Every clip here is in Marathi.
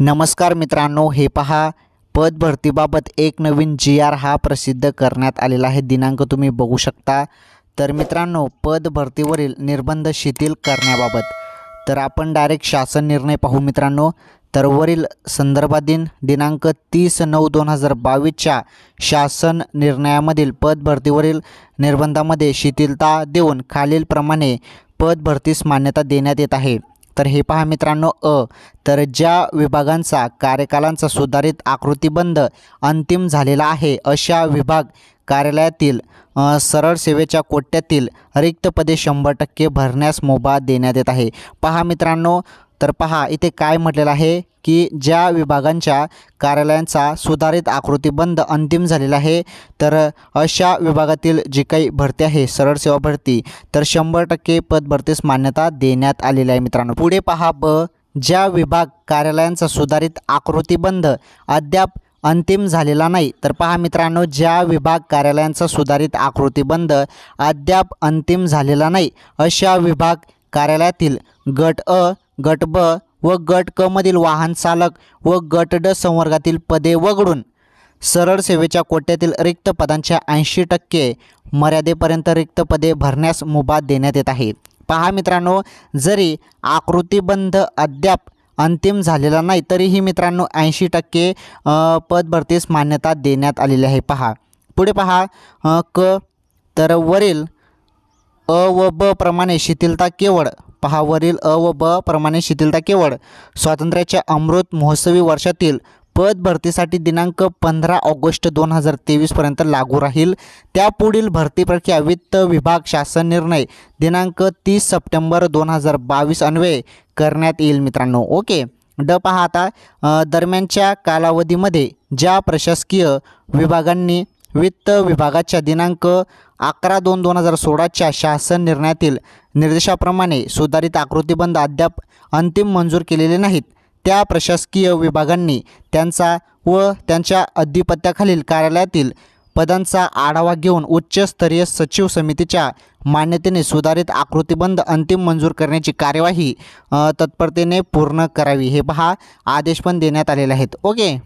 नमस्कार मित्रांनो हे पहा पदभरतीबाबत एक नवीन जी आर हा प्रसिद्ध करण्यात आलेला आहे दिनांक तुम्ही बघू शकता तर मित्रांनो पदभरतीवरील निर्बंध शिथिल करण्याबाबत तर आपण डायरेक्ट शासन निर्णय पाहू मित्रांनो तर वरील संदर्भाधीन दिनांक तीस नऊ दोन हजार बावीसच्या शासन निर्णयामधील पद भरतीवरील निर्बंधामध्ये शिथिलता देऊन खालीलप्रमाणे पदभरतीस मान्यता देण्यात येत आहे तर हे पहा मित्रांनो अ तर ज्या विभागांचा कार्यकालांचा सुधारित आकृतीबंध अंतिम झालेला आहे अशा विभाग कार्यालयातील सरळ सेवेच्या कोट्यातील रिक्त पदे शंभर टक्के भरण्यास मुभा देण्यात येत आहे पहा मित्रांनो तर पहा इथे काय म्हटलेलं आहे की ज्या विभागांच्या कार्यालयांचा सुधारित आकृतीबंध अंतिम झालेला आहे तर अशा विभागातील जी काही भरती आहे सरळ सेवा भरती तर शंभर टक्के पद भरतीस मान्यता देण्यात आलेली आहे मित्रांनो पुढे पहा ब ज्या विभाग कार्यालयांचा सुधारित आकृतीबंध अद्याप अंतिम झालेला नाही तर पहा मित्रांनो ज्या विभाग कार्यालयांचा सुधारित आकृतीबंध अद्याप अंतिम झालेला नाही अशा विभाग कार्यालयातील गट अ गट ब व गट क मधील वाहन चालक व गट ड संवर्गातील पदे वगळून सरळ सेवेच्या कोट्यातील रिक्त पदांच्या ऐंशी टक्के मर्यादेपर्यंत रिक्त पदे भरण्यास मुभा देण्यात येत आहे पहा मित्रांनो जरी आकृतीबंध अद्याप अंतिम झालेला नाही तरीही मित्रांनो ऐंशी टक्के पद भरतीस मान्यता देण्यात आलेली आहे पहा पुढे पहा क तर वरील अ व ब प्रमाणे शिथिलता केवळ पहावरील अ व ब प्रमाणे शिथिलता केवळ स्वातंत्र्याच्या अमृत महोत्सवी वर्षातील पद भरतीसाठी दिनांक पंधरा ऑगस्ट दोन हजार तेवीसपर्यंत लागू राहील त्यापुढील भरती प्रक्रिया वित्त विभाग शासन निर्णय दिनांक तीस सप्टेंबर दोन हजार बावीस अन्वये करण्यात येईल मित्रांनो ओके ड पहा आता दरम्यानच्या कालावधीमध्ये ज्या प्रशासकीय विभागांनी वित्त विभागाच्या दिनांक अकरा दोन दोन हजार सोळाच्या शासन निर्णयातील निर्देशाप्रमाणे सुधारित आकृतीबंध अद्याप अंतिम मंजूर केलेले नाहीत त्या प्रशासकीय विभागांनी त्यांचा व त्यांच्या अधिपत्याखालील कार्यालयातील पदांचा आढावा घेऊन उच्चस्तरीय सचिव समितीच्या मान्यतेने सुधारित आकृतीबंध अंतिम मंजूर करण्याची कार्यवाही तत्परतेने पूर्ण करावी हे पहा आदेश पण देण्यात आलेले आहेत ओके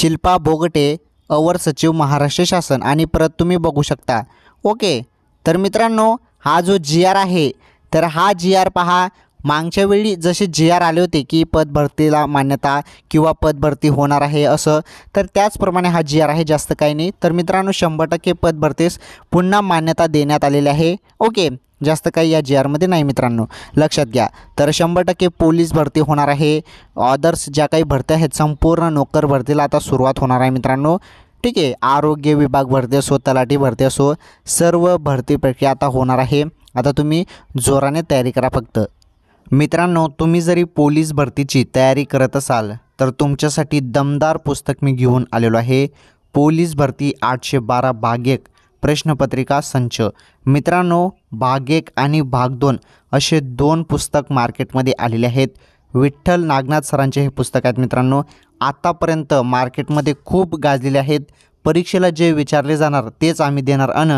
शिल्पा बोगटे अवर सचिव महाराष्ट्र शासन आणि परत तुम्ही बघू शकता ओके तर मित्रांनो हा जो जी आर आहे तर हा जी आर पहा मागच्या वेळी जसे जी आर आले होते की पदभरतीला मान्यता किंवा पदभरती होणार आहे असं तर त्याचप्रमाणे हा जी आर आहे जास्त काही नाही तर मित्रांनो शंभर टक्के पदभरतीस पुन्हा मान्यता देण्यात आलेली आहे ओके जास्त काही या जे आरमध्ये नाही मित्रांनो लक्षात घ्या तर शंभर टक्के पोलीस भरती होणार आहे ऑदर्स ज्या काही भरत्या आहेत संपूर्ण नोकर भरतीला आता सुरुवात होणार आहे मित्रांनो ठीक आहे आरोग्य विभाग भरती असो तलाठी भरती असो सर्व भरती प्रक्रिया आता होणार आहे आता तुम्ही जोराने तयारी करा फक्त मित्रांनो तुम्ही जरी पोलीस भरतीची तयारी करत असाल तर तुमच्यासाठी दमदार पुस्तक मी घेऊन आलेलो आहे पोलीस भरती आठशे बारा भाग एक प्रश्नपत्रिका संच मित्रांनो भाग एक आणि भाग दोन असे दोन पुस्तक मार्केटमध्ये आलेले आहेत विठ्ठल नागनाथ सरांचे हे पुस्तक आहेत मित्रांनो आतापर्यंत मार्केटमध्ये खूप गाजलेले आहेत परीक्षेला जे विचारले जाणार तेच आम्ही देणार अन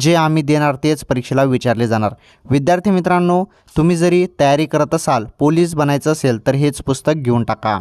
जे आम्ही देणार तेच परीक्षेला विचारले जाणार विद्यार्थी मित्रांनो तुम्ही जरी तयारी करत असाल पोलीस बनायचं असेल तर हेच पुस्तक घेऊन टाका